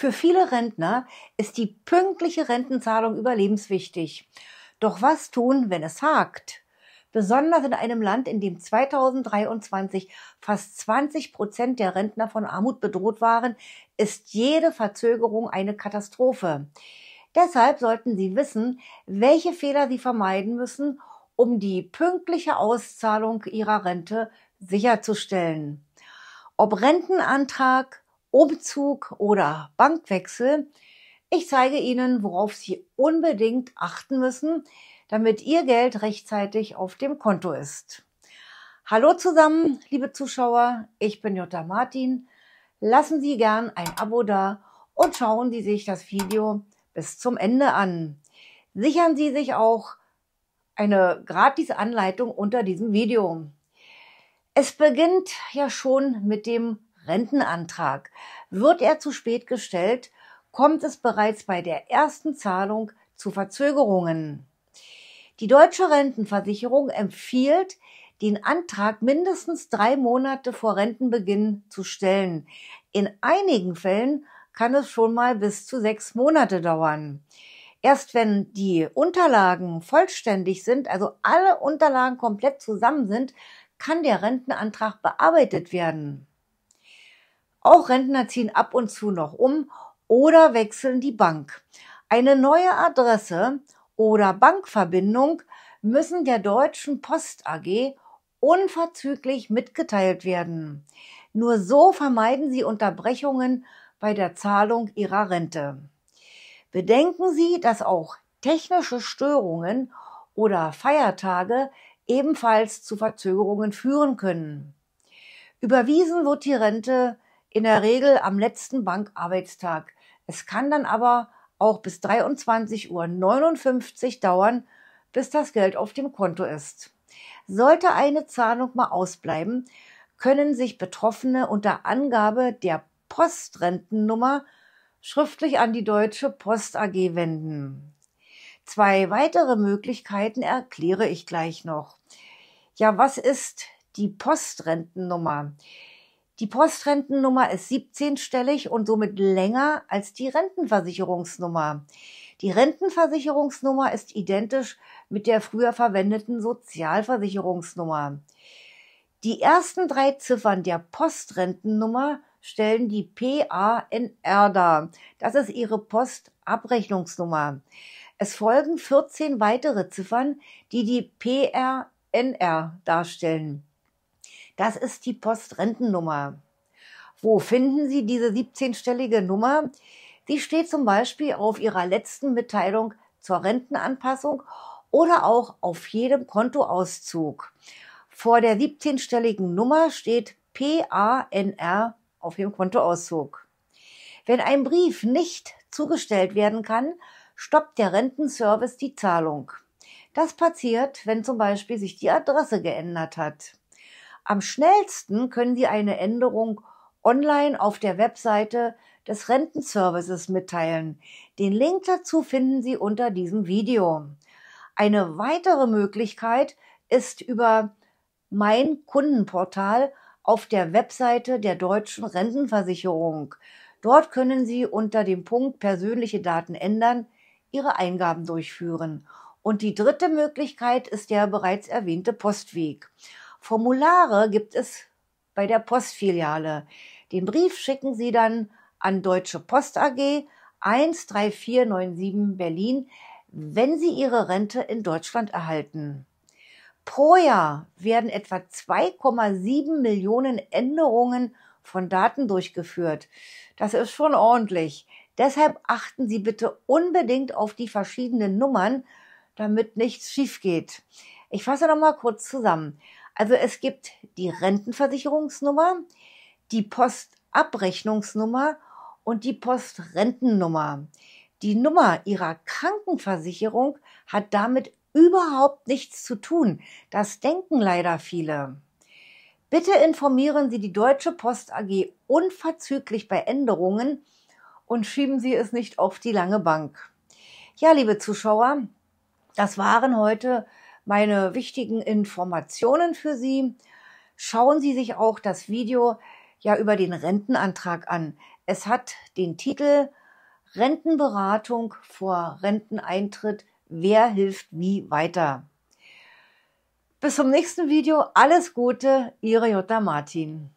Für viele Rentner ist die pünktliche Rentenzahlung überlebenswichtig. Doch was tun, wenn es hakt? Besonders in einem Land, in dem 2023 fast 20 Prozent der Rentner von Armut bedroht waren, ist jede Verzögerung eine Katastrophe. Deshalb sollten Sie wissen, welche Fehler Sie vermeiden müssen, um die pünktliche Auszahlung Ihrer Rente sicherzustellen. Ob Rentenantrag, Umzug oder Bankwechsel. Ich zeige Ihnen, worauf Sie unbedingt achten müssen, damit Ihr Geld rechtzeitig auf dem Konto ist. Hallo zusammen, liebe Zuschauer, ich bin Jutta Martin. Lassen Sie gern ein Abo da und schauen Sie sich das Video bis zum Ende an. Sichern Sie sich auch eine gratis Anleitung unter diesem Video. Es beginnt ja schon mit dem Rentenantrag. Wird er zu spät gestellt, kommt es bereits bei der ersten Zahlung zu Verzögerungen. Die deutsche Rentenversicherung empfiehlt, den Antrag mindestens drei Monate vor Rentenbeginn zu stellen. In einigen Fällen kann es schon mal bis zu sechs Monate dauern. Erst wenn die Unterlagen vollständig sind, also alle Unterlagen komplett zusammen sind, kann der Rentenantrag bearbeitet werden. Auch Rentner ziehen ab und zu noch um oder wechseln die Bank. Eine neue Adresse oder Bankverbindung müssen der Deutschen Post AG unverzüglich mitgeteilt werden. Nur so vermeiden Sie Unterbrechungen bei der Zahlung Ihrer Rente. Bedenken Sie, dass auch technische Störungen oder Feiertage ebenfalls zu Verzögerungen führen können. Überwiesen wird die Rente in der Regel am letzten Bankarbeitstag. Es kann dann aber auch bis 23.59 Uhr dauern, bis das Geld auf dem Konto ist. Sollte eine Zahlung mal ausbleiben, können sich Betroffene unter Angabe der Postrentennummer schriftlich an die Deutsche Post AG wenden. Zwei weitere Möglichkeiten erkläre ich gleich noch. Ja, was ist die Postrentennummer? Die Postrentennummer ist 17stellig und somit länger als die Rentenversicherungsnummer. Die Rentenversicherungsnummer ist identisch mit der früher verwendeten Sozialversicherungsnummer. Die ersten drei Ziffern der Postrentennummer stellen die PANR dar. Das ist ihre Postabrechnungsnummer. Es folgen 14 weitere Ziffern, die die PRNR darstellen. Das ist die Postrentennummer. Wo finden Sie diese 17-stellige Nummer? Sie steht zum Beispiel auf Ihrer letzten Mitteilung zur Rentenanpassung oder auch auf jedem Kontoauszug. Vor der 17-stelligen Nummer steht PANR auf dem Kontoauszug. Wenn ein Brief nicht zugestellt werden kann, stoppt der Rentenservice die Zahlung. Das passiert, wenn zum Beispiel sich die Adresse geändert hat. Am schnellsten können Sie eine Änderung online auf der Webseite des Rentenservices mitteilen. Den Link dazu finden Sie unter diesem Video. Eine weitere Möglichkeit ist über mein Kundenportal auf der Webseite der deutschen Rentenversicherung. Dort können Sie unter dem Punkt persönliche Daten ändern Ihre Eingaben durchführen. Und die dritte Möglichkeit ist der bereits erwähnte Postweg. Formulare gibt es bei der Postfiliale. Den Brief schicken Sie dann an Deutsche Post AG 13497 Berlin, wenn Sie Ihre Rente in Deutschland erhalten. Pro Jahr werden etwa 2,7 Millionen Änderungen von Daten durchgeführt. Das ist schon ordentlich. Deshalb achten Sie bitte unbedingt auf die verschiedenen Nummern, damit nichts schief geht. Ich fasse nochmal kurz zusammen. Also es gibt die Rentenversicherungsnummer, die Postabrechnungsnummer und die Postrentennummer. Die Nummer Ihrer Krankenversicherung hat damit überhaupt nichts zu tun. Das denken leider viele. Bitte informieren Sie die Deutsche Post AG unverzüglich bei Änderungen und schieben Sie es nicht auf die lange Bank. Ja, liebe Zuschauer, das waren heute meine wichtigen Informationen für Sie. Schauen Sie sich auch das Video ja über den Rentenantrag an. Es hat den Titel Rentenberatung vor Renteneintritt. Wer hilft wie weiter? Bis zum nächsten Video. Alles Gute, Ihre Jutta Martin.